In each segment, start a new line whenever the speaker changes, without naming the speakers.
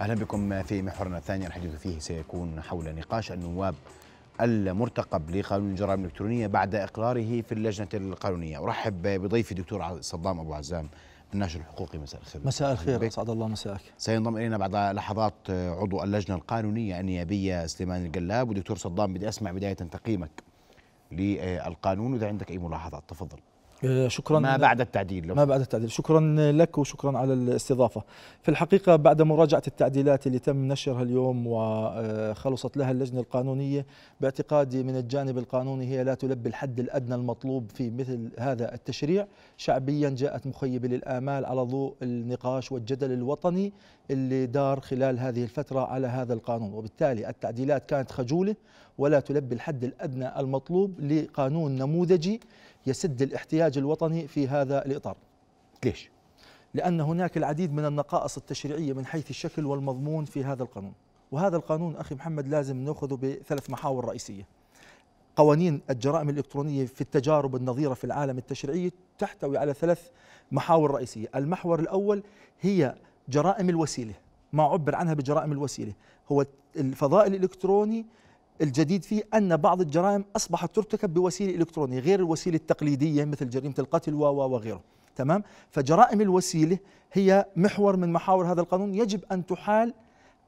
أهلا بكم في محورنا الثاني الحديث فيه سيكون حول نقاش النواب المرتقب لقانون الجرائم الإلكترونية بعد إقراره في اللجنة القانونية أرحب بضيفي الدكتور صدام أبو عزام الناشر الحقوقي مساء الخير مساء الخير
اسعد الله مساءك
سينضم الينا بعد لحظات عضو اللجنه القانونيه النيابيه سليمان القلاب ودكتور صدام بدي اسمع بدايه تقييمك للقانون واذا عندك اي ملاحظات تفضل
آه، شكرا ما بعد التعديل لو. ما بعد التعديل شكرا لك وشكرا على الاستضافة في الحقيقة بعد مراجعة التعديلات اللي تم نشرها اليوم وخلصت لها اللجنة القانونية باعتقادي من الجانب القانوني هي لا تلبي الحد الأدنى المطلوب في مثل هذا التشريع شعبيا جاءت مخيبة للآمال على ضوء النقاش والجدل الوطني اللي دار خلال هذه الفترة على هذا القانون وبالتالي التعديلات كانت خجولة ولا تلبي الحد الأدنى المطلوب لقانون نموذجي يسد الاحتياج الوطني في هذا الإطار ليش؟ لأن هناك العديد من النقائص التشريعية من حيث الشكل والمضمون في هذا القانون وهذا القانون أخي محمد لازم نأخذه بثلاث محاور رئيسية قوانين الجرائم الإلكترونية في التجارب النظيرة في العالم التشريعي تحتوي على ثلاث محاور رئيسية المحور الأول هي جرائم الوسيلة ما عبر عنها بجرائم الوسيلة هو الفضاء الإلكتروني الجديد فيه أن بعض الجرائم أصبحت ترتكب بوسيلة إلكترونية غير الوسيلة التقليدية مثل جريمة القتل و وغيره تمام فجرائم الوسيلة هي محور من محاور هذا القانون يجب أن تحال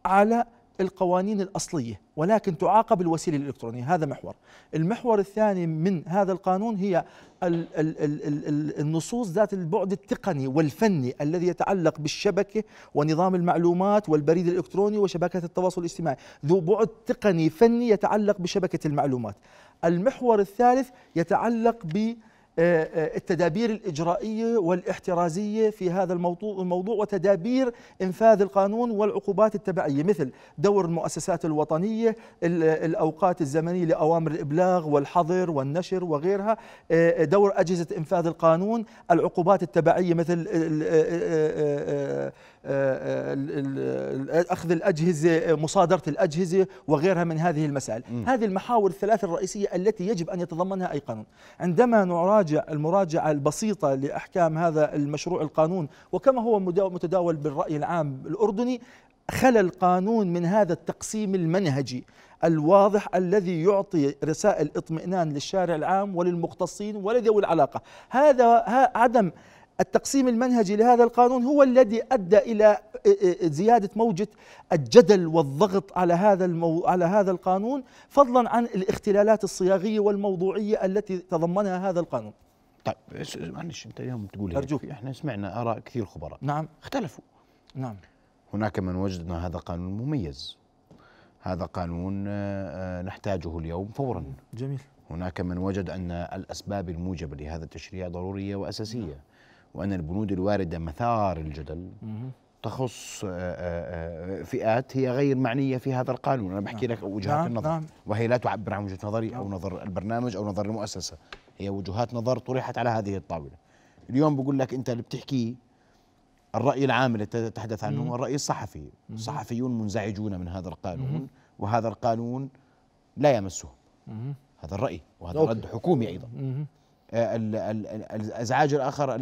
على القوانين الأصلية ولكن تعاقب الوسيلة الإلكترونية هذا محور المحور الثاني من هذا القانون هي ال ال ال الـ النصوص ذات البعد التقني والفني الذي يتعلق بالشبكة ونظام المعلومات والبريد الإلكتروني وشبكات التواصل الاجتماعي ذو بعد تقني فني يتعلق بشبكة المعلومات المحور الثالث يتعلق ب آه، آه، التدابير الإجرائية والاحترازية في هذا الموضوع, الموضوع وتدابير إنفاذ القانون والعقوبات التبعية مثل دور المؤسسات الوطنية الأوقات الزمنية لأوامر الإبلاغ والحظر والنشر وغيرها آه، دور أجهزة إنفاذ القانون العقوبات التبعية مثل أخذ الأجهزة مصادرة الأجهزة وغيرها من هذه المسائل م. هذه المحاور الثلاثة الرئيسية التي يجب أن يتضمنها أي قانون عندما نراجع المراجعة البسيطة لأحكام هذا المشروع القانون وكما هو متداول بالرأي العام الأردني خلى القانون من هذا التقسيم المنهجي الواضح الذي يعطي رسائل اطمئنان للشارع العام وللمختصين ولذوي العلاقه هذا عدم التقسيم المنهجي لهذا القانون هو الذي ادى الى زياده موجه الجدل والضغط على هذا المو... على هذا القانون فضلا عن الاختلالات الصياغيه والموضوعيه التي تضمنها هذا القانون.
طيب معلش انت اليوم تقول ارجوك احنا سمعنا اراء كثير خبراء نعم اختلفوا نعم هناك من وجد ان هذا قانون مميز هذا قانون آه، آه، نحتاجه اليوم فورا جميل هناك من وجد ان الاسباب الموجبه لهذا التشريع ضروريه واساسيه نعم. وأن البنود الواردة مثار الجدل تخص آه، آه، آه، فئات هي غير معنيه في هذا القانون انا بحكي لك نعم. وجهات نعم النظر نعم وهي لا تعبر عن وجهه نظري نعم. او نظر البرنامج او نظر المؤسسه هي وجهات نظر طرحت على هذه الطاوله اليوم بقول لك انت اللي بتحكيه الراي العام اللي تتحدث عنه هو الراي الصحفي الصحفيون منزعجون من هذا القانون وهذا القانون لا يمسهم هذا الراي وهذا رد حكومي ايضا الازعاج الاخر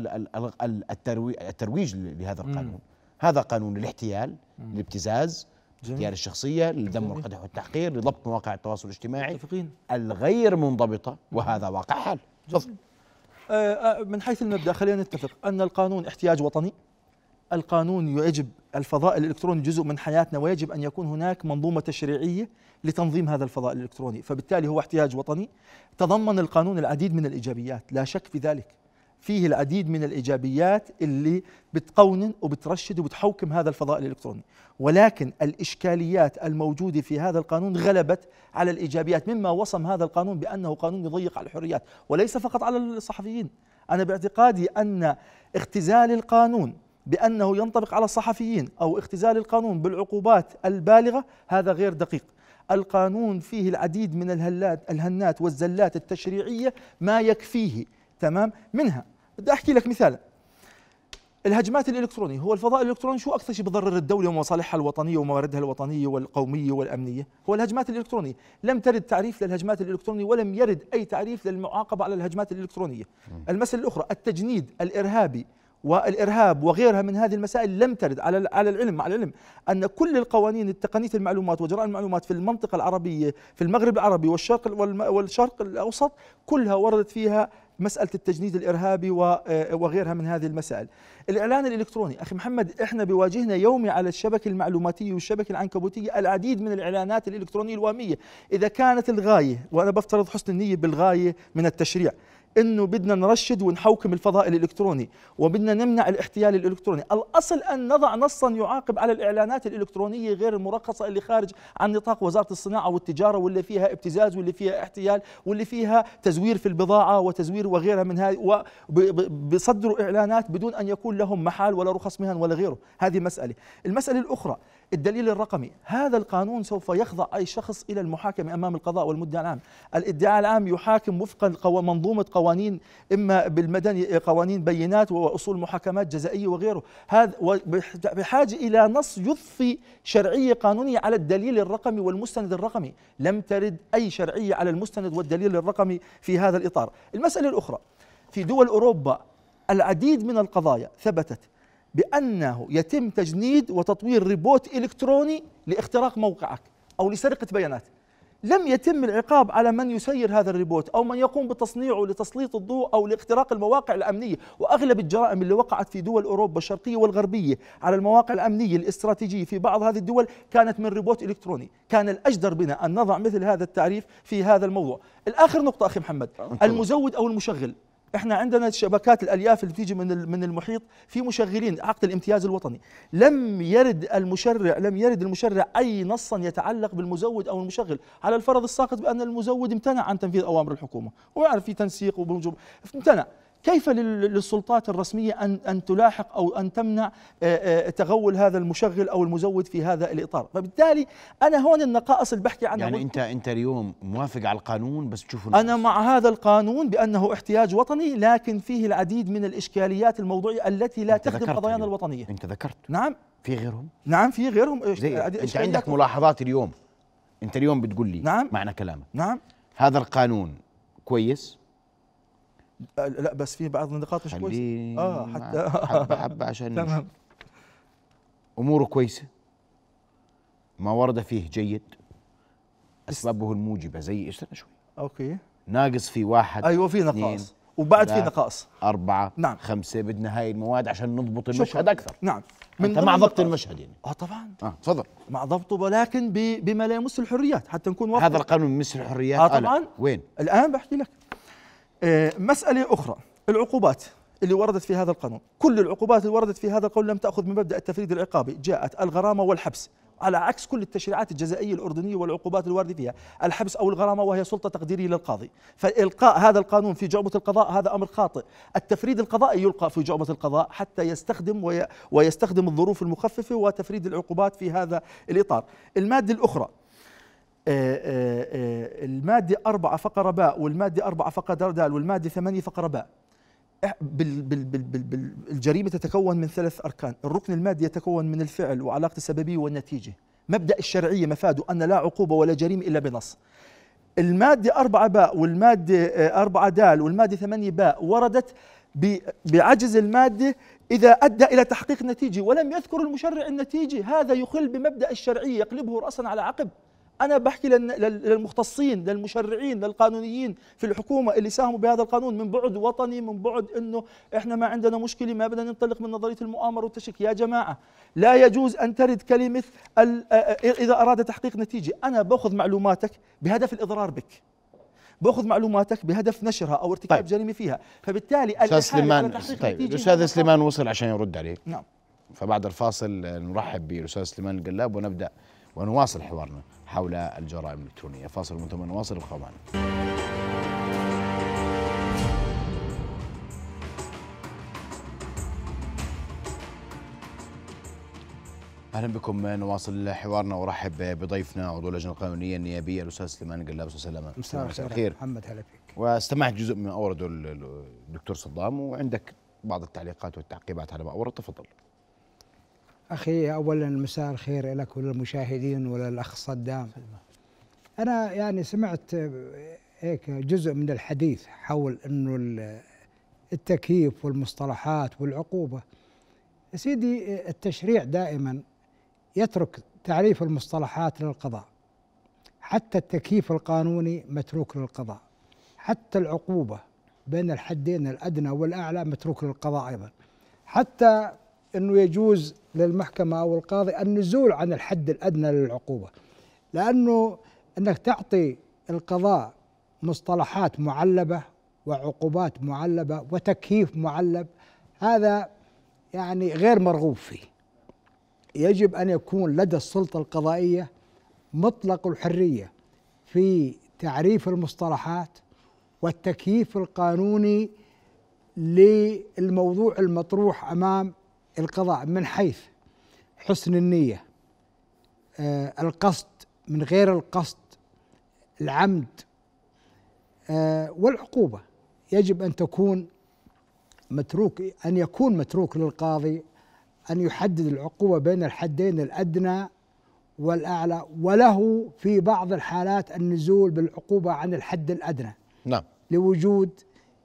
الترويج لهذا القانون هذا قانون الاحتيال الابتزاز اختيار الشخصية للذم والقدح والتحقير لضبط مواقع التواصل الاجتماعي متفقين.
الغير منضبطة وهذا واقع حال آه،, آه من حيث المبدأ خلينا نتفق أن القانون احتياج وطني القانون يجب الفضاء الإلكتروني جزء من حياتنا ويجب أن يكون هناك منظومة تشريعية لتنظيم هذا الفضاء الإلكتروني فبالتالي هو احتياج وطني تضمن القانون العديد من الإيجابيات لا شك في ذلك فيه العديد من الإيجابيات اللي بتقونن وبترشد وبتحوكم هذا الفضاء الإلكتروني ولكن الإشكاليات الموجودة في هذا القانون غلبت على الإيجابيات مما وصم هذا القانون بأنه قانون يضيق على الحريات وليس فقط على الصحفيين أنا باعتقادي أن اختزال القانون بأنه ينطبق على الصحفيين أو اختزال القانون بالعقوبات البالغة هذا غير دقيق القانون فيه العديد من الهلات الهنات والزلات التشريعية ما يكفيه تمام منها بدي أحكي لك مثال الهجمات الإلكترونية هو الفضاء الإلكتروني شو أكثر شيء بضرر الدولة ومصالحها الوطنية ومواردها الوطنية والقومية والأمنية هو الهجمات الإلكترونية لم ترد تعريف للهجمات الإلكترونية ولم يرد أي تعريف للمعاقبة على الهجمات الإلكترونية المسألة الأخرى التجنيد الإرهابي والارهاب وغيرها من هذه المسائل لم ترد على على العلم على العلم ان كل القوانين التقنيه المعلومات وجراء المعلومات في المنطقه العربيه في المغرب العربي والشرق والشرق الاوسط كلها وردت فيها مساله التجنيد الارهابي آه، وغيرها من هذه المسائل. الاعلان الالكتروني، اخي محمد احنا بواجهنا يومي على الشبكه المعلوماتيه والشبكه العنكبوتيه العديد من الاعلانات الالكترونيه الوهميه، اذا كانت الغايه وانا بفترض حسن النيه بالغايه من التشريع، انه بدنا نرشد ونحوكم الفضاء الالكتروني وبدنا نمنع الاحتيال الالكتروني، الاصل ان نضع نصا يعاقب على الاعلانات الالكترونيه غير المرخصه اللي خارج عن نطاق وزاره الصناعه والتجاره واللي فيها ابتزاز واللي فيها احتيال واللي فيها تزوير في البضاعه وتزوير وغيرها من هذه وبصدروا اعلانات بدون ان يكون لهم محال ولا رخص مهن ولا غيره، هذه مساله. المساله الاخرى الدليل الرقمي هذا القانون سوف يخضع أي شخص إلى المحاكمة أمام القضاء والمدعي العام الادعاء العام يحاكم وفقا منظومة قوانين إما بالمدني قوانين بينات وأصول محاكمات جزائية وغيره هذا بحاجة إلى نص يضفي شرعية قانونية على الدليل الرقمي والمستند الرقمي لم ترد أي شرعية على المستند والدليل الرقمي في هذا الإطار المسألة الأخرى في دول أوروبا العديد من القضايا ثبتت بأنه يتم تجنيد وتطوير ريبوت إلكتروني لاختراق موقعك أو لسرقة بياناتك لم يتم العقاب على من يسير هذا الريبوت أو من يقوم بتصنيعه لتسليط الضوء أو لاختراق المواقع الأمنية وأغلب الجرائم اللي وقعت في دول أوروبا الشرقية والغربية على المواقع الأمنية الاستراتيجية في بعض هذه الدول كانت من ريبوت إلكتروني كان الأجدر بنا أن نضع مثل هذا التعريف في هذا الموضوع الآخر نقطة أخي محمد المزود أو المشغل احنا عندنا شبكات الالياف اللي تيجي من من المحيط في مشغلين عقد الامتياز الوطني لم يرد المشرع لم يرد المشرع اي نصا يتعلق بالمزود او المشغل على الفرض الساقط بان المزود امتنع عن تنفيذ اوامر الحكومه ويعرف في تنسيق وبمجرد امتنع كيف للسلطات الرسمية أن أن تلاحق أو أن تمنع آه، آه، تغول هذا المشغل أو المزود في هذا الإطار فبالتالي أنا هون النقائص اللي بحكي عنها يعني
أنت أنت اليوم موافق على القانون بس تشوف
أنا مع هذا القانون بأنه احتياج وطني لكن فيه العديد من الإشكاليات الموضوعية التي لا تخدم قضايانا الوطنية أنت ذكرت نعم في غيرهم نعم في غيرهم
أنت عندك ملاحظات اليوم أنت اليوم بتقول لي نعم معنى كلامك نعم هذا القانون كويس
لا بس في بعض النقاط مش كويسه اه حتى حبه حبه عشان تمام
اموره كويسه ما ورد فيه جيد اسبابه الموجبه زي استنى شوي اوكي ناقص في واحد ايوه في نقاص وبعد في نقاص أربعة نعم خمسة بدنا
هاي المواد عشان نضبط المشهد أكثر نعم من أنت مع ضبط المشهد يعني اه طبعا اه تفضل مع ضبطه ولكن بما لا يمس الحريات حتى نكون واضحين هذا القانون يمس الحريات اه, آه، طبعا وين الآن بحكي لك آه، مسألة أخرى العقوبات اللي وردت في هذا القانون كل العقوبات اللي وردت في هذا القانون لم تأخذ من مبدأ التفريد العقابي جاءت الغرامة والحبس على عكس كل التشريعات الجزائيه الاردنيه والعقوبات الوارده فيها، الحبس او الغرامه وهي سلطه تقديريه للقاضي، فالقاء هذا القانون في جعبه القضاء هذا امر خاطئ، التفريد القضائي يلقى في جعبه القضاء حتى يستخدم وي ويستخدم الظروف المخففه وتفريد العقوبات في هذا الاطار، الماده الاخرى آه، آه، آه، المادة أربعة فقرة باء والمادة أربعة فقرة دال والمادة ثمانية فقرة باء الجريمة تتكون من ثلاث أركان الركن المادي يتكون من الفعل وعلاقة السببية والنتيجة مبدأ الشرعية مفاده أن لا عقوبة ولا جريمة إلا بنص المادة أربعة باء والمادة أربعة دال والمادة ثمانية باء وردت بعجز المادة إذا أدى إلى تحقيق نتيجة ولم يذكر المشرع النتيجة هذا يخل بمبدأ الشرعية يقلبه رأسا على عقب أنا بحكي للمختصين للمشرعين للقانونيين في الحكومة اللي ساهموا بهذا القانون من بعد وطني من بعد أنه إحنا ما عندنا مشكلة ما بدنا ننطلق من نظرية المؤامرة والتشك يا جماعة لا يجوز أن ترد كلمة آه، إذا أراد تحقيق نتيجة أنا بأخذ معلوماتك بهدف الإضرار بك باخذ معلوماتك بهدف نشرها او ارتكاب طيب. جريمه فيها فبالتالي استاذ سليمان طيب الاستاذ سليمان
وصل عشان يرد عليك نعم فبعد الفاصل نرحب بالاستاذ سليمان القلاب ونبدا ونواصل حوارنا حول الجرائم الإلكترونية فاصل ثم نواصل بخوان اهلا بكم نواصل حوارنا وارحب بضيفنا عضو اللجنه القانونيه النيابيه الاستاذ سليمان قلاب استاذ سليمان مساء الخير محمد هلا فيك واستمعت جزء مما اورده الدكتور صدام وعندك بعض التعليقات والتعقيبات على ما اورد تفضل
أخي أولا مساء الخير لك وللمشاهدين وللأخ صدام أنا يعني سمعت هيك جزء من الحديث حول أنه التكييف والمصطلحات والعقوبة يا سيدي التشريع دائما يترك تعريف المصطلحات للقضاء حتى التكييف القانوني متروك للقضاء حتى العقوبة بين الحدين الأدنى والأعلى متروك للقضاء أيضا حتى أنه يجوز للمحكمة أو القاضي النزول عن الحد الأدنى للعقوبة لأنه أنك تعطي القضاء مصطلحات معلبة وعقوبات معلبة وتكييف معلب هذا يعني غير مرغوب فيه يجب أن يكون لدى السلطة القضائية مطلق الحرية في تعريف المصطلحات والتكييف القانوني للموضوع المطروح امام القضاء من حيث حسن النية آه القصد من غير القصد العمد آه والعقوبة يجب أن تكون متروك أن يكون متروك للقاضي أن يحدد العقوبة بين الحدين الأدنى والأعلى وله في بعض الحالات النزول بالعقوبة عن الحد الأدنى نعم لوجود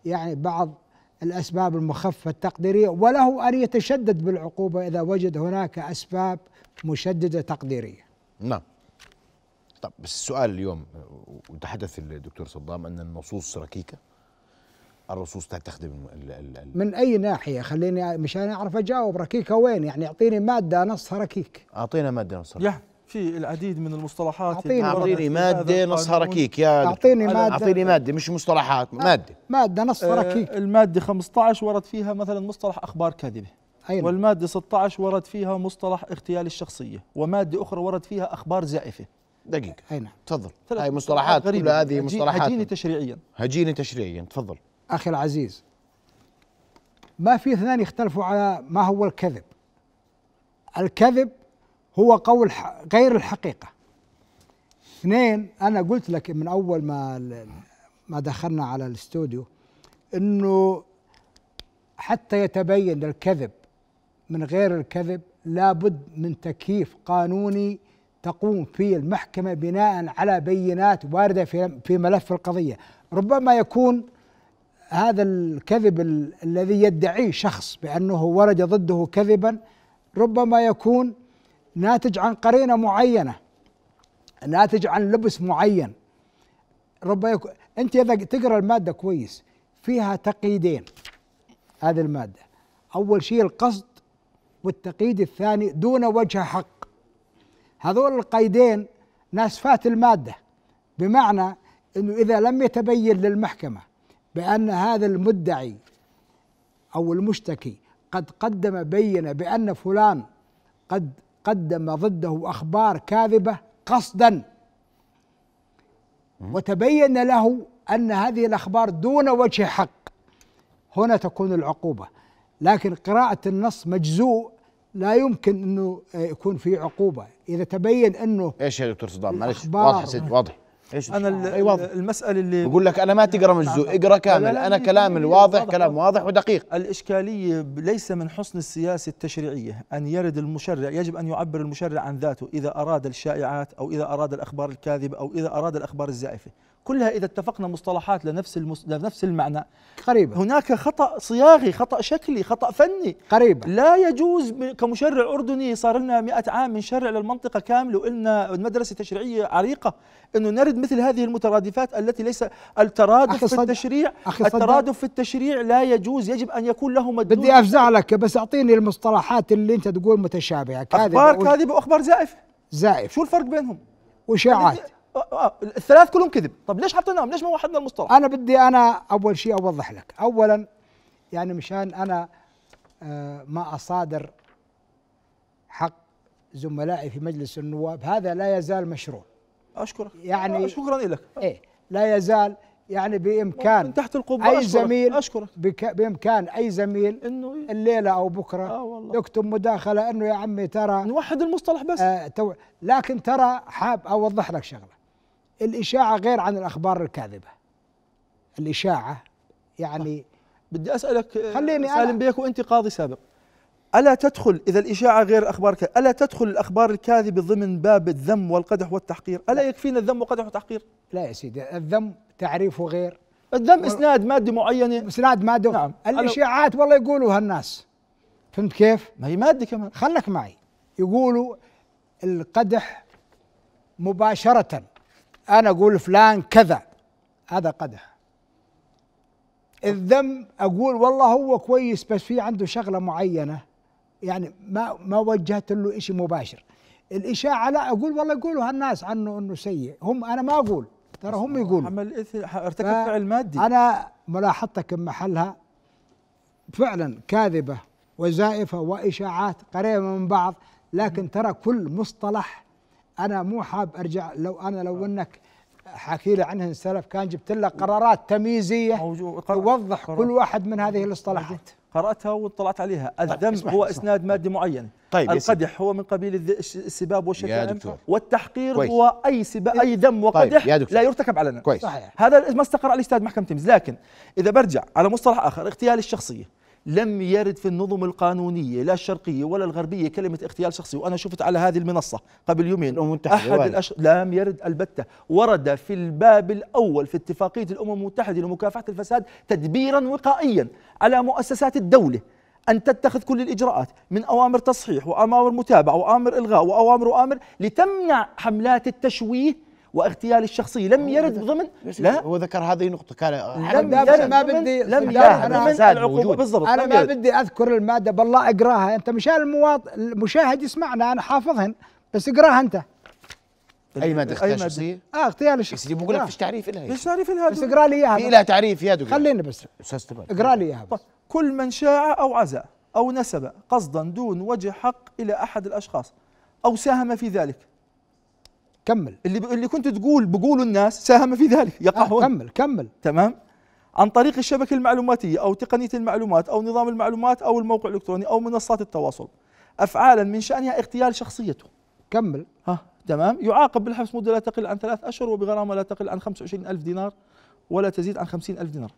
يعني بعض الأسباب المخفة التقديرية وله أن يتشدد بالعقوبة إذا وجد هناك أسباب مشددة تقديرية
نعم طب بس السؤال اليوم وتحدث الدكتور صدام أن النصوص ركيكة الرصوص تخدم ال ال ال
من اي ناحيه خليني مشان اعرف اجاوب ركيكه وين يعني اعطيني ماده نصها ركيك اعطينا ماده نصها
ركيك في العديد من المصطلحات اعطيني, أعطيني ماده نصها ركيك يا اعطيني ماده اعطيني ماده
مش مصطلحات آه، ماده
ماده نص آه، ركيك الماده 15 ورد فيها مثلا مصطلح اخبار كاذبه أينا. والماده 16 ورد فيها مصطلح اغتيال الشخصيه وماده اخرى ورد فيها اخبار زائفه دقيقه اي نعم تفضل هاي مصطلحات كل هذه مصطلحات هجينه تشريعيا
هجينه تشريعيا تفضل
اخي العزيز ما في اثنان يختلفوا على ما هو الكذب الكذب هو قول غير الحقيقة اثنين أنا قلت لك من أول ما ما دخلنا على الاستوديو أنه حتى يتبين الكذب من غير الكذب لابد من تكييف قانوني تقوم فيه المحكمة بناء على بينات واردة في في ملف القضية ربما يكون هذا الكذب الذي يدعيه شخص بأنه ورد ضده كذبا ربما يكون ناتج عن قرينة معينة ناتج عن لبس معين ربما يكون أنت إذا تقرأ المادة كويس فيها تقييدين هذه المادة أول شيء القصد والتقييد الثاني دون وجه حق هذول القيدين ناسفات المادة بمعنى أنه إذا لم يتبين للمحكمة بأن هذا المدعي أو المشتكي قد قدم بينة بأن فلان قد قدم ضده اخبار كاذبه قصدا وتبين له ان هذه الاخبار دون وجه حق هنا تكون العقوبه لكن قراءه النص مجزوء لا يمكن انه يكون في عقوبه اذا تبين انه
ايش يا دكتور صدام معلش واضح واضح ايش انا أيوة. المساله اللي بقول لك
انا ما تقرا مجزو اقرا كامل انا كلام الواضح كلام واضح ودقيق الاشكاليه ليس من حسن السياسه التشريعيه ان يرد المشرع يجب ان يعبر المشرع عن ذاته اذا اراد الشائعات او اذا اراد الاخبار الكاذبه او اذا اراد الاخبار الزائفه كلها إذا اتفقنا مصطلحات لنفس المس... لنفس المعنى قريبة هناك خطأ صياغي خطأ شكلي خطأ فني قريبة لا يجوز كمشرع أردني صار لنا 100 عام بنشرع للمنطقة كاملة وإلنا المدرسه التشريعيه عريقة أنه نرد مثل هذه المترادفات التي ليس الترادف في التشريع الترادف في التشريع لا يجوز يجب أن يكون له مدلول بدي أفزع
لك بس أعطيني المصطلحات اللي أنت تقول متشابهة كاذبة أخبار كاذبة وأخبار زائفة زائف شو الفرق بينهم؟ وإشاعات الثلاث كلهم كذب طب ليش حطيناهم ليش ما وحدنا المصطلح انا بدي انا اول شيء اوضح لك اولا يعني مشان انا آه، ما اصادر حق زملائي في مجلس النواب هذا لا يزال مشروع اشكرك يعني آه، شكرا لك ايه لا يزال يعني بامكان تحت القبه اي أشكرك زميل اشكرك بامكان اي زميل انه الليله او بكره آه والله يكتب مداخله انه يا عمي ترى نوحد المصطلح بس آه لكن ترى حاب اوضح لك شغله الإشاعة غير عن الأخبار الكاذبة
الإشاعة يعني آه. بدي أسألك آه، خليني سالم بيك وأنت قاضي سابق ألا تدخل إذا الإشاعة غير أخبار ألا تدخل الأخبار الكاذبة ضمن باب الذم والقدح والتحقير ألا يكفينا الذم والقدح والتحقير
لا يا سيدي الذم تعريفه غير الذم و... اسناد ماده معينه اسناد ماده نعم الاشاعات والله يقولوها الناس فهمت كيف؟ ما هي ماده كمان خلك معي يقولوا القدح مباشره انا اقول فلان كذا هذا قدح الذم اقول والله هو كويس بس في عنده شغله معينه يعني ما ما وجهت له شيء مباشر الاشاعه لا اقول والله يقولوا هالناس عنه انه سيء هم انا ما اقول ترى هم يقولوا عمل ارتكب فعل مادي انا ملاحظتك محلها فعلا كاذبه وزائفه واشاعات قريبه من بعض لكن ترى كل مصطلح انا مو حاب ارجع لو انا لو آه. انك حكي لي عنهن سلف كان جبت لك قرارات تمييزيه توضح كل واحد من هذه الاصطلاحات
قراتها واطلعت عليها طيب هو اسناد مادي معين طيب القدح هو من قبيل السباب والشتائم والتحقير كويس. هو اي سباب اي ذم وقدح طيب لا يرتكب علنا كويس. صحيح. هذا ما استقر عليه استاذ محكمه تمييز لكن اذا برجع على مصطلح اخر اغتيال الشخصيه لم يرد في النظم القانونية لا الشرقية ولا الغربية كلمة اغتيال شخصي وأنا شفت على هذه المنصة قبل يومين الأمم المتحدة أحد الأش... لم يرد البتة ورد في الباب الأول في اتفاقية الأمم المتحدة لمكافحة الفساد تدبيرا وقائيا على مؤسسات الدولة أن تتخذ كل الإجراءات من أوامر تصحيح وأوامر متابعة وأوامر إلغاء وأوامر وأوامر لتمنع حملات التشويه واغتيال الشخصية لم يرد ضمن لا هو ذكر هذه النقطة كان لم يرد ما بدي لم يرد ضمن العقوبة بالضبط أنا ما بدي أذكر
المادة بالله أقراها أنت مشان المواطن المشاهد يسمعنا أنا حافظهن بس اقراها أنت اي ماده اغتيال شخصيه؟ اه اختيار الشخصيه بس بقول لك آه. فيش تعريف لها فيش تعريف لها بس اقرا لي اياها
في لها تعريف يا دكتور خلينا بس استاذ اقرا لي اياها كل من شاع او عزا او نسب قصدا دون وجه حق الى احد الاشخاص او ساهم في ذلك كمل اللي ب... اللي كنت تقول بقول الناس ساهم في ذلك يقعون آه كمل كمل تمام عن طريق الشبكة المعلوماتية أو تقنية المعلومات أو نظام المعلومات أو الموقع الإلكتروني أو منصات التواصل أفعالا من شأنها اغتيال شخصيته كمل ها تمام يعاقب بالحبس مدة لا تقل عن ثلاث أشهر وبغرامة لا تقل عن 25 ألف دينار ولا تزيد عن 50 ألف دينار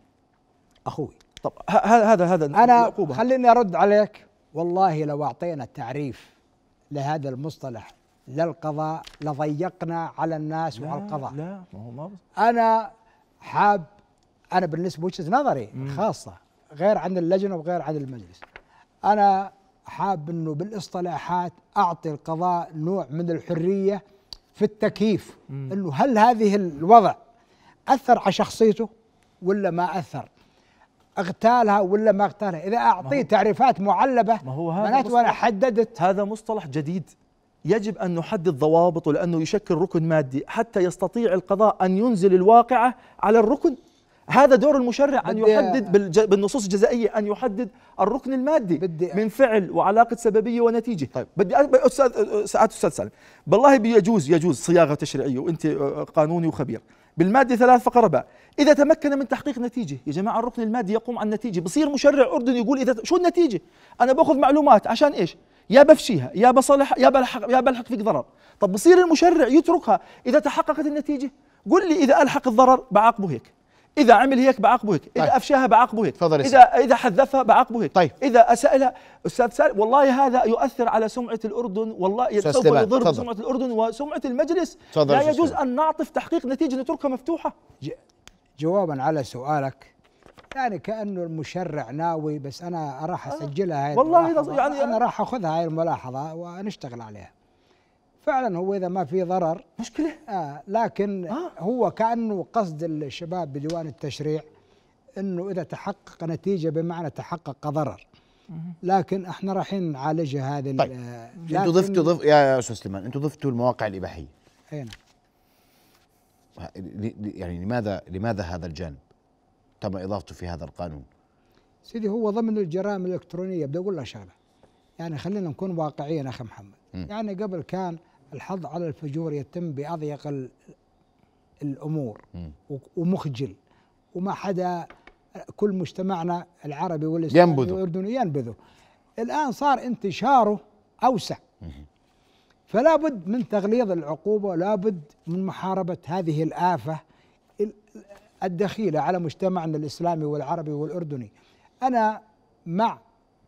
أخوي طب هذا هذا أنا خليني أرد
عليك والله لو أعطينا تعريف لهذا المصطلح للقضاء لضيقنا على الناس لا وعلى القضاء لا ما هو ما انا حاب انا بالنسبه وجهه نظري الخاصه غير عن اللجنه وغير عن المجلس انا حاب انه بالاصطلاحات اعطي القضاء نوع من الحريه في التكييف انه هل هذه الوضع اثر على شخصيته ولا ما اثر اغتالها ولا ما اغتالها اذا اعطيه تعريفات
معلبه ما هو هذا معناته انا حددت هذا مصطلح جديد يجب أن نحدد ضوابطه لأنه يشكل ركن مادي حتى يستطيع القضاء أن ينزل الواقعة على الركن هذا دور المشرع أن يحدد بالنصوص الجزائية أن يحدد الركن المادي بدي من فعل وعلاقة سببية ونتيجة طيب بدي أستاذ سعادة أستاذ سالم بالله بيجوز يجوز صياغة تشريعية وأنت قانوني وخبير بالمادة ثلاث فقرة باء إذا تمكن من تحقيق نتيجة يا جماعة الركن المادي يقوم عن نتيجة بصير مشرع أردني يقول إذا شو النتيجة أنا باخذ معلومات عشان إيش يا بفشيها يا بصلح يا بلحق يا بلحق فيك ضرر طب بصير المشرع يتركها اذا تحققت النتيجه قل لي اذا الحق الضرر بعاقبه هيك اذا عمل هيك بعاقبه هيك طيب. اذا افشاها بعاقبه هيك فضل اذا اذا حذفها بعاقبه هيك طيب. اذا اساء لها استاذ سالم والله هذا يؤثر على سمعه الاردن والله سوف يضر سمعه الاردن وسمعه المجلس لا يجوز ان نعطف تحقيق نتيجه نتركها مفتوحه جوابا
على سؤالك يعني كانه المشرع ناوي بس انا راح اسجلها هاي والله يعني انا راح اخذها هاي الملاحظه ونشتغل عليها فعلا هو اذا ما في ضرر مشكله آه لكن آه. هو كانه قصد الشباب بديوان التشريع انه اذا تحقق نتيجه بمعنى تحقق ضرر لكن احنا رايحين نعالجها هذه طيب آه، انتم ضفتوا ضف
يا استاذ سليمان انتم ضفتوا المواقع الاباحيه اي نعم يعني لماذا لماذا هذا الجانب؟ تم اضافته في هذا القانون؟
سيدي هو ضمن الجرائم الالكترونيه بدي اقول لها شغله يعني خلينا نكون واقعيين اخي محمد م. يعني قبل كان الحظ على الفجور يتم باضيق الامور م. ومخجل وما حدا كل مجتمعنا العربي والاسلامي والاردني ينبذوا الان صار انتشاره اوسع فلا بد من تغليظ العقوبه ولا بد من محاربه هذه الافه الدخيلة على مجتمعنا الإسلامي والعربي والأردني أنا مع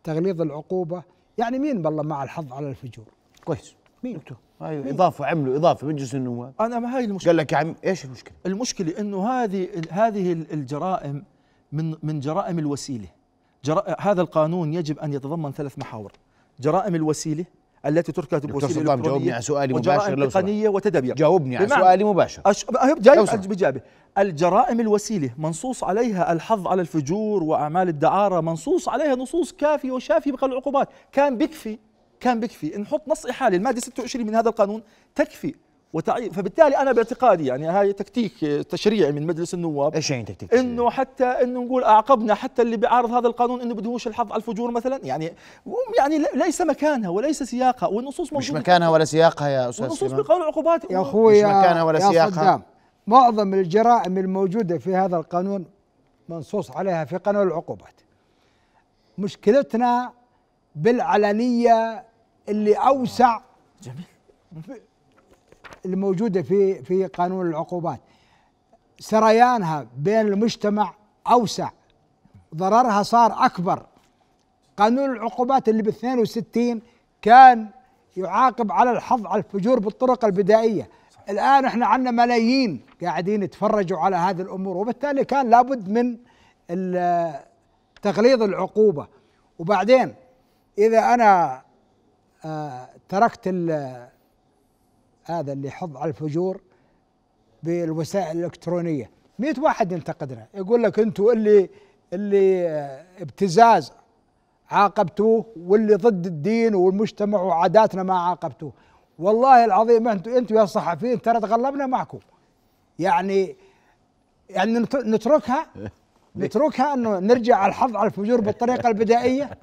تغليظ العقوبة يعني مين بالله مع الحظ على الفجور كويس مين دكتور ايوه اضافه عملوا
اضافه مجلس النواب انا ما هاي المشكله قال لك يا عم ايش المشكله؟ المشكله انه هذه هذه الجرائم من من جرائم الوسيله جرائم هذا القانون يجب ان يتضمن ثلاث محاور جرائم الوسيله التي تركز بوسيله الكترونيه جاوبني على سؤالي مباشر تقنيه وتدبير جاوبني على سؤالي مباشر أش... أه، جاي بجابه الجرائم الوسيله منصوص عليها الحظ على الفجور واعمال الدعاره منصوص عليها نصوص كافيه وشافيه بقلع العقوبات كان بيكفي كان بيكفي نحط نص احاله الماده 26 من هذا القانون تكفي فبالتالي انا باعتقادي يعني هاي تكتيك تشريعي من مجلس النواب ايش يعني تكتيك انه حتى انه نقول اعقبنا حتى اللي بيعارض هذا القانون انه بدهوش الحظ على الفجور مثلا يعني يعني ليس مكانها وليس سياقها والنصوص موجوده مش مكانها
ولا سياقها يا استاذ النصوص بقانون
العقوبات يا اخوي مش مكانها ولا سياقها صدام معظم الجرائم الموجوده في هذا القانون
منصوص عليها في قانون العقوبات مشكلتنا بالعلنيه اللي اوسع جميل الموجوده في في قانون العقوبات سريانها بين المجتمع اوسع ضررها صار اكبر قانون العقوبات اللي ب 62 كان يعاقب على الحظ على الفجور بالطرق البدائيه الان احنا عندنا ملايين قاعدين يتفرجوا على هذه الامور وبالتالي كان لابد من تغليظ العقوبه وبعدين اذا انا آه، تركت هذا اللي حض على الفجور بالوسائل الالكترونيه 100 واحد ينتقدنا يقول لك انتم اللي اللي ابتزاز عاقبتوه واللي ضد الدين والمجتمع وعاداتنا ما عاقبتوه والله العظيم انتم انتم يا الصحفيين ترى تغلبنا معكم يعني يعني نتركها
نتركها انه نرجع على الحظ على الفجور بالطريقه البدائيه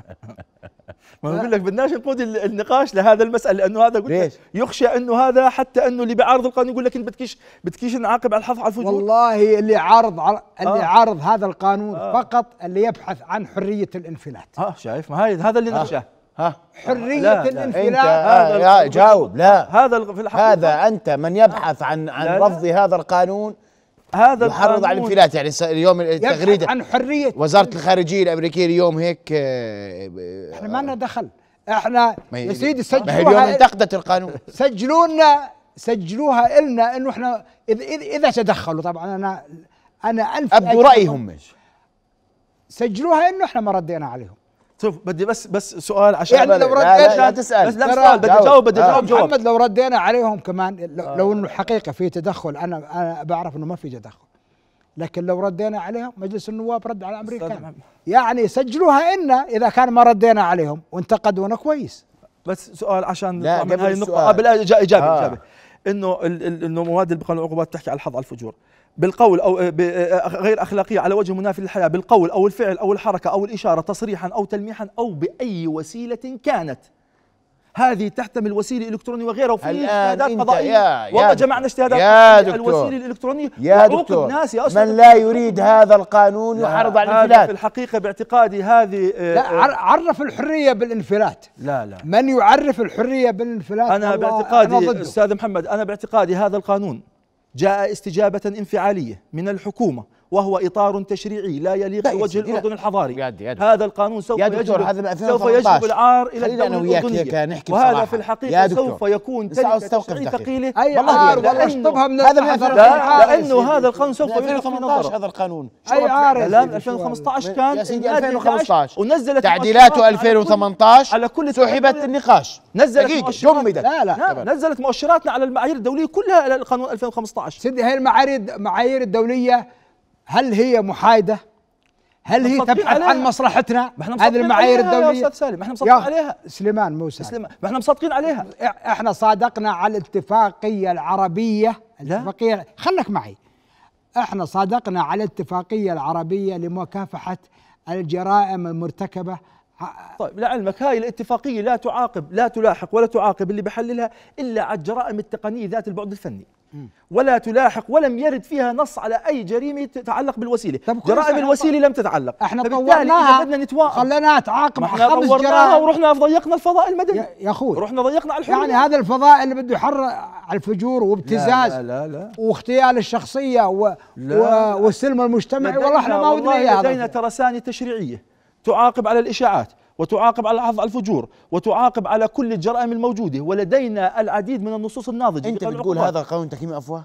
ما بقول لك بدناش نقود النقاش لهذا المسألة لأنه هذا قلت ليش؟ يخشى أنه هذا حتى أنه اللي بيعارض القانون يقول لك أنت بتكيش بتكيش نعاقب على الحظ على الفجور
والله اللي عارض
على اللي آه. عارض
هذا القانون آه. فقط اللي يبحث عن حرية الانفلات آه شايف ما هاي هذا اللي آه. نخشاه ها حرية لا الانفلات لا, لا جاوب لا هذا في الحقيقة هذا
أنت من يبحث عن عن رفض هذا القانون هذا يحرض على الانفلات يعني اليوم التغريده عن حريه وزاره الخارجيه الامريكيه اليوم هيك آه، احنا ما لنا
آه، دخل احنا يا سيدي سجلوها اليوم انتقدت القانون سجلوا لنا سجلوها لنا انه احنا اذا اذا تدخلوا طبعا انا انا الف ابدوا رايهم سجلوها انه احنا ما ردينا عليهم شوف بدي بس بس سؤال عشان يعني لو ردينا لا, لا, لا تسال بس لا سؤال بدي اجاوب بدي اجاوب آه. جواب محمد لو ردينا عليهم كمان لو, آه. لو انه حقيقه في تدخل انا انا بعرف انه ما في تدخل لكن لو ردينا عليهم مجلس النواب رد على امريكا يعني سجلوها إنا اذا كان ما ردينا عليهم
وانتقدونا كويس بس سؤال عشان لا من هاي النقطه قبل اجابه آه. انه انه مواد القانون العقوبات تحكي على الحظ على الفجور بالقول او آه، غير اخلاقيه على وجه منافي للحياه بالقول او الفعل او الحركه او الاشاره تصريحا او تلميحا او باي وسيله كانت هذه تحتمل وسيله الكترونيه وغيره وفي اجتهادات قضائيه والله جمعنا اجتهادات يا دكتور الوسيله الالكترونيه يا دكتور الناس يا من لا يريد هذا القانون يحرض على الانفلات في الحقيقه باعتقادي هذه آه، لا آه، عرف الحريه بالانفلات لا لا من يعرف الحريه بالانفلات انا باعتقادي أنا استاذ محمد انا باعتقادي هذا القانون جاء استجابه انفعاليه من الحكومه وهو اطار تشريعي لا يليق بوجه الاردن الحضاري يادي يادي هذا القانون سوف يجلب سوف يجلب العار الى الدوله الاردنيه وهذا في الحقيقه سوف يكون تشريعي ثقيله اي عار واشطبها من هذا لانه هذا القانون سوف 2018 هذا القانون اي عار 2015 كان يا سيدي 2015 ونزلت تعديلاته 2018 على كل سحبت النقاش نزلت جمدت لا لا نعم، نزلت مؤشراتنا على المعايير الدوليه كلها الى القانون 2015 سيدي هي المعايير المعايير الدوليه هل هي
محايده؟ هل هي تبحث عن مصلحتنا؟ هذه المعايير الدوليه يا استاذ سالم احنا مصدقين عليها سليمان موسى سليمان ما احنا مصدقين عليها احنا صادقنا على الاتفاقيه العربيه لا الاتفاقيه خليك خلك معي احنا صادقنا على الاتفاقيه
العربيه لمكافحه الجرائم
المرتكبه طيب
لعلمك هاي الاتفاقيه لا تعاقب لا تلاحق ولا تعاقب اللي بحللها الا على الجرائم التقنيه ذات البعد الفني ولا تلاحق ولم يرد فيها نص على اي جريمه تتعلق بالوسيله جرائم الوسيله لم تتعلق احنا طورناها بدنا
نتواقع خليناها تعاقب احنا جرائم ورحنا ضيقنا الفضاء المدني يا اخوي رحنا ضيقنا على الحريه يعني هذا الفضاء اللي بده يحرر على الفجور وابتزاز لا لا لا, لا. واغتيال الشخصيه و لا و والسلم المجتمعي والله احنا ما ودنا اياه لدينا
ترسانه تشريعيه تعاقب على الاشاعات وتعاقب على عرض الفجور وتعاقب على كل الجرائم الموجودة ولدينا العديد من النصوص الناضجة أنت بتقول هذا قانون تحكيم افواه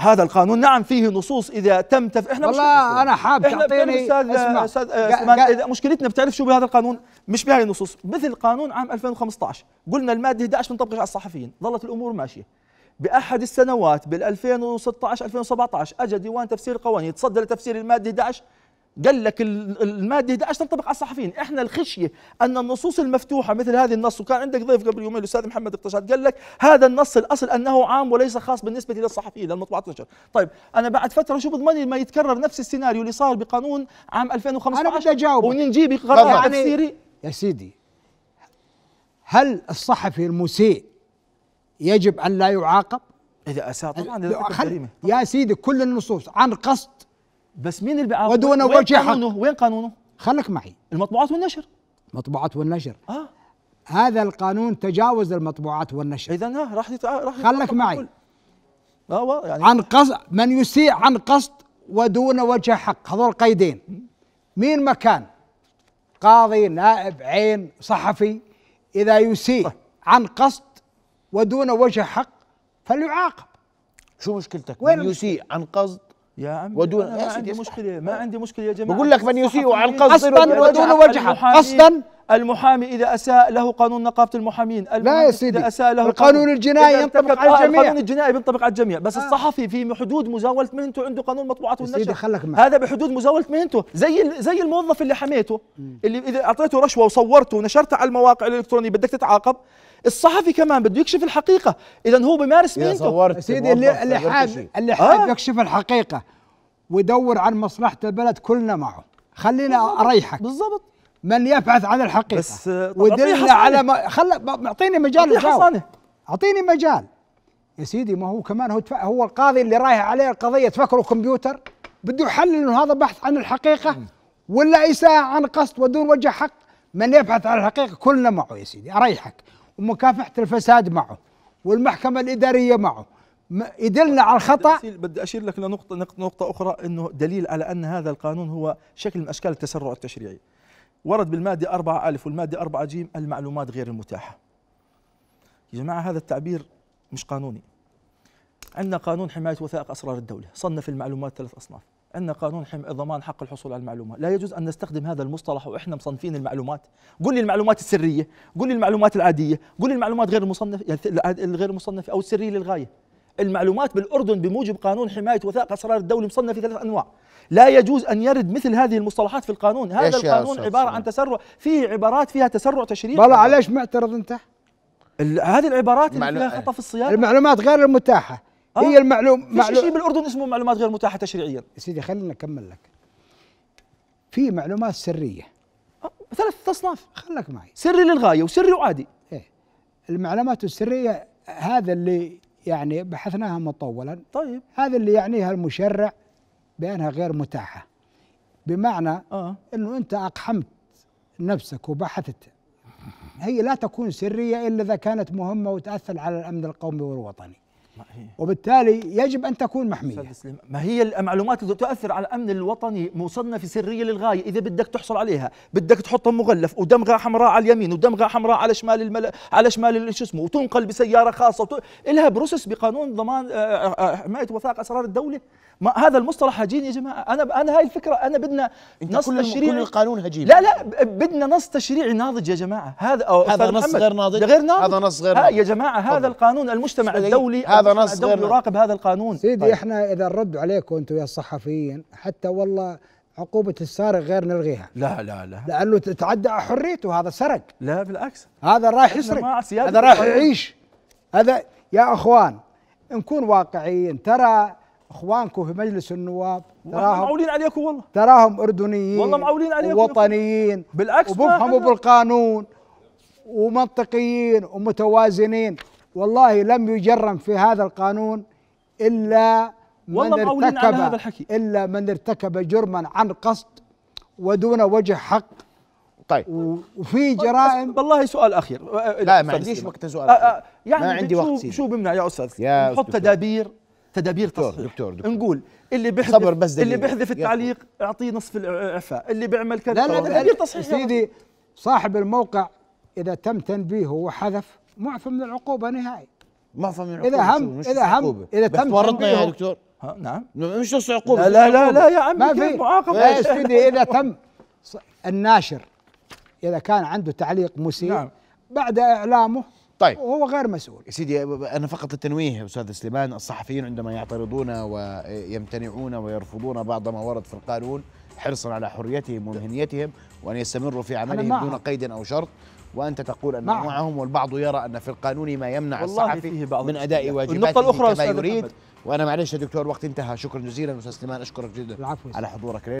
هذا القانون نعم فيه نصوص اذا تم تف... احنا والله انا حاب تعطيني اسمع استاذ اسمع مشكلتنا بتعرف شو بهذا القانون مش بهاي النصوص مثل قانون عام 2015 قلنا الماده 11 بنطبقش على الصحفيين ظلت الامور ماشيه باحد السنوات بال 2016 2017 اجى ديوان تفسير القوانين يتصدى لتفسير الماده 11 قال لك الماده 11 تنطبق على الصحفيين، احنا الخشيه ان النصوص المفتوحه مثل هذه النص وكان عندك ضيف قبل يومين الاستاذ محمد اقتشاد قال لك هذا النص الاصل انه عام وليس خاص بالنسبه للصحفيين للمطبوعات تنشر طيب انا بعد فتره شو بضمني ما يتكرر نفس السيناريو اللي صار بقانون عام 2015 انا بدي اجاوب ونجيب قرار يعني تفسيري
يا سيدي هل الصحفي المسيء يجب ان لا يعاقب؟ اذا اساء طبعا يا سيدي كل النصوص عن قصد بس مين اللي بيعاقب ودون وين وجه قانونه وين قانونه خليك معي المطبوعات والنشر المطبوعات والنشر اه هذا القانون تجاوز المطبوعات والنشر اذا راح يتع... راح خليك معي آه يعني عن قصد من يسيء عن قصد ودون وجه حق هذول قيدين مين مكان قاضي نائب عين صحفي اذا يسيء طيب. عن قصد ودون وجه حق فليعاقب
شو مشكلتك من يسيء عن قصد يا عمي ودون ما عندي مشكله ما عندي مشكله يا جماعه بقول لك من يسيء عن قصد اصلا ودون وجهه اصلا المحامي اذا اساء له قانون نقابه المحامين لا يا سيدي اذا اساء له القانون الجنائي ينطبق على آه، الجميع القانون الجنائي بينطبق على الجميع بس آه. الصحفي في حدود مزاوله مهنته عنده قانون مطبوعات والنشر سيدي خلك معك. هذا بحدود مزاوله مهنته زي زي الموظف اللي حميته اللي اذا اعطيته رشوه وصورته ونشرته على المواقع الالكترونيه بدك تتعاقب الصحفي كمان بده يكشف الحقيقه اذا هو بمارس مهنته سيدي اللي اللي حاب اللي حاب آه. يكشف الحقيقه ويدور عن مصلحه البلد
كلنا معه خلينا اريحك بالضبط من يبحث عن الحقيقه بس ودل على ما خل اعطيني مجال اعطيني مجال يا سيدي ما هو كمان هو تف... هو القاضي اللي رايح عليه القضيه تفكروا كمبيوتر بده يحلل انه هذا بحث عن الحقيقه ولا اساءه عن قصد ودون وجه حق من يبحث عن الحقيقه كلنا معه يا سيدي اريحك ومكافحه الفساد معه والمحكمه الاداريه معه
يدلنا على الخطا بدي اشير لك لنقطه نقطه اخرى انه دليل على ان هذا القانون هو شكل من اشكال التسرع التشريعي ورد بالماده 4 الف والماده 4 جيم المعلومات غير المتاحه يا جماعه هذا التعبير مش قانوني عندنا قانون حمايه وثائق اسرار الدوله صنف المعلومات ثلاث اصناف أن قانون حم ضمان حق الحصول على المعلومة لا يجوز أن نستخدم هذا المصطلح وإحنا مصنفين المعلومات قل لي المعلومات السرية قل لي المعلومات العادية قل لي المعلومات غير المصنف يعني الغير مصنفة أو السرية للغاية المعلومات بالأردن بموجب قانون حماية وثائق أسرار الدولة مصنفه في ثلاث أنواع لا يجوز أن يرد مثل هذه المصطلحات في القانون هذا القانون عبارة عن تسرع فيه عبارات فيها تسرع تشريعي والله علاش معترض أنت؟ هذه العبارات اللي فيها خطأ في الصياغة
المعلومات غير المتاحة آه؟ هي المعلومه في معلوم... شيء بالاردن اسمه معلومات غير متاحه تشريعيا سيدي خلينا اكمل لك في معلومات سريه آه ثلاث اصناف خلك معي سري للغايه وسري وعادي ايه المعلومات السريه هذا اللي يعني بحثناها مطولا طيب هذا اللي يعنيها المشرع بانها غير متاحه بمعنى آه. انه انت اقحمت نفسك وبحثت هي لا تكون سريه الا اذا كانت مهمه وتاثر على الامن القومي والوطني
وبالتالي يجب ان تكون محميه ما هي المعلومات اللي تؤثر على الامن الوطني مصنفه سريه للغايه اذا بدك تحصل عليها بدك تحطها مغلف ودمغه حمراء على اليمين ودمغه حمراء على شمال المل... على شمال شو اسمه وتنقل بسياره خاصه وت... لها بروسس بقانون ضمان آه، آه، آه، حمايه وثائق اسرار الدوله ما هذا المصطلح هجين يا جماعه انا انا هاي الفكره انا بدنا نص كل تشريعي كل القانون هجين لا لا بدنا نص تشريعي ناضج يا جماعه هذا هذا نص غير ناضج غير ناضج هذا نص غير ناضج يا جماعه هذا القانون المجتمع الدولي هذا نص غير يراقب
هذا القانون سيدي طيب. احنا اذا نرد عليكم انتم يا الصحفيين حتى والله عقوبة السارق غير نلغيها
لا لا لا
لأنه تعدى حريته هذا سرق
لا بالعكس
هذا رايح يسرق هذا رايح يعيش هذا يا أخوان نكون واقعيين ترى اخوانكم في مجلس النواب تراهم معولين عليكم والله تراهم اردنيين والله معولين عليكم وطنيين بالعكس وبفهموا بالقانون ومنطقيين ومتوازنين والله لم يجرم في هذا القانون إلا من ارتكب هذا الحكي. إلا من ارتكب جرما عن قصد ودون وجه حق طيب وفي جرائم
والله سؤال اخير أه، أه، لا ما عنديش وقت أه، سؤال يعني ما عندي وقت شو بمنع يا استاذ يا نحط تدابير تدابير دكتور تصحيح دكتور دكتور نقول اللي بيحذف صبر بس اللي بيحذف التعليق اعطيه نصف الاعفاء اللي بيعمل كذا لا لا تدابير تصحيح سيدي صاحب الموقع اذا
تم تنبيهه وحذف معفى من العقوبه نهائي معفى من العقوبه اذا هم اذا هم اذا تم تورطنا يا دكتور
نعم مش نص عقوبه لا لا لا, يا عمي ما في معاقبه يا سيدي اذا تم
الناشر اذا كان عنده تعليق مسيء نعم. بعد اعلامه طيب وهو غير مسؤول يا سيدي انا فقط التنويه استاذ سليمان
الصحفيين عندما يعترضون ويمتنعون ويرفضون بعض ما ورد في القانون حرصا على حريتهم ومهنيتهم وان يستمروا في عملهم دون قيد او شرط وانت تقول ان نعم. معهم والبعض يرى ان في القانون ما يمنع الصحفي من اداء واجباته النقطه الاخرى كما يريد محمد. وانا معلش يا دكتور وقت انتهى شكرا جزيلا استاذ سليمان اشكرك جدا العفو على حضورك